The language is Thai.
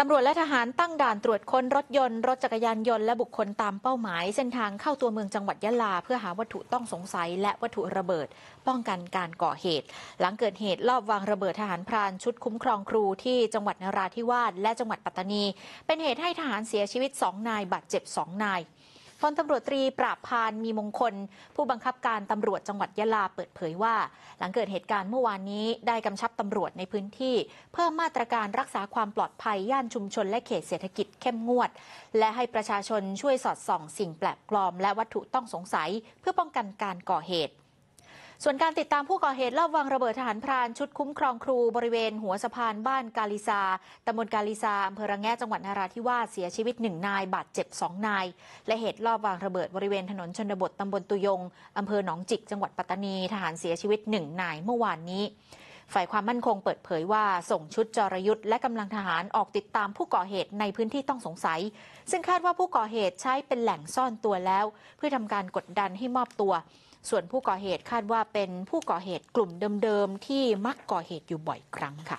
ตำรวจและทหารตั้งด่านตรวจค้นรถยนต์ รถจักรยานยนต์และบุคคลตามเป้าหมายเส้นทางเข้าตัวเมืองจังหวัดยะลาเพื่อหาวัตถุต้องสงสัยและวัตถุระเบิดป้องกันการก่อเหตุหลังเกิดเหตุลอบวางระเบิดทหารพรานชุดคุ้มครองครูที่จังหวัดนราธิวาสและจังหวัดปัตตานีเป็นเหตุให้ทหารเสียชีวิตสองนายบาดเจ็บสองนายพลตำรวจตรีปราบพานมีมงคล ผู้บังคับการตำรวจจังหวัดยะลาเปิดเผยว่า หลังเกิดเหตุการณ์เมื่อวานนี้ได้กำชับตำรวจในพื้นที่ เพิ่มมาตรการรักษาความปลอดภัยย่านชุมชนและเขตเศรษฐกิจเข้มงวด และให้ประชาชนช่วยสอดส่องสิ่งแปลกปลอมและวัตถุต้องสงสัย เพื่อป้องกันการก่อเหตุส่วนการติดตามผู้ก่อเหตุลอบวางระเบิดทหารพรานชุดคุ้มครองครูบริเวณหัวสะพานบ้านกาลิซาตำบลกาลิซาอำเภอระแงะจังหวัดนราธิวาสเสียชีวิตหนึ่งนายบาดเจ็บสองนายและเหตุลอบวางระเบิดบริเวณถนนชนบทตำบลตุยง อำเภอหนองจิก จังหวัดปัตตานีทหารเสียชีวิตหนึ่งนายเมื่อวานนี้ฝ่ายความมั่นคงเปิดเผยว่าส่งชุดจรยุทธ์และกำลังทหารออกติดตามผู้ก่อเหตุในพื้นที่ต้องสงสัย ซึ่งคาดว่าผู้ก่อเหตุใช้เป็นแหล่งซ่อนตัวแล้ว เพื่อทำการกดดันให้มอบตัว ส่วนผู้ก่อเหตุคาดว่าเป็นผู้ก่อเหตุกลุ่มเดิมๆที่มักก่อเหตุอยู่บ่อยครั้งค่ะ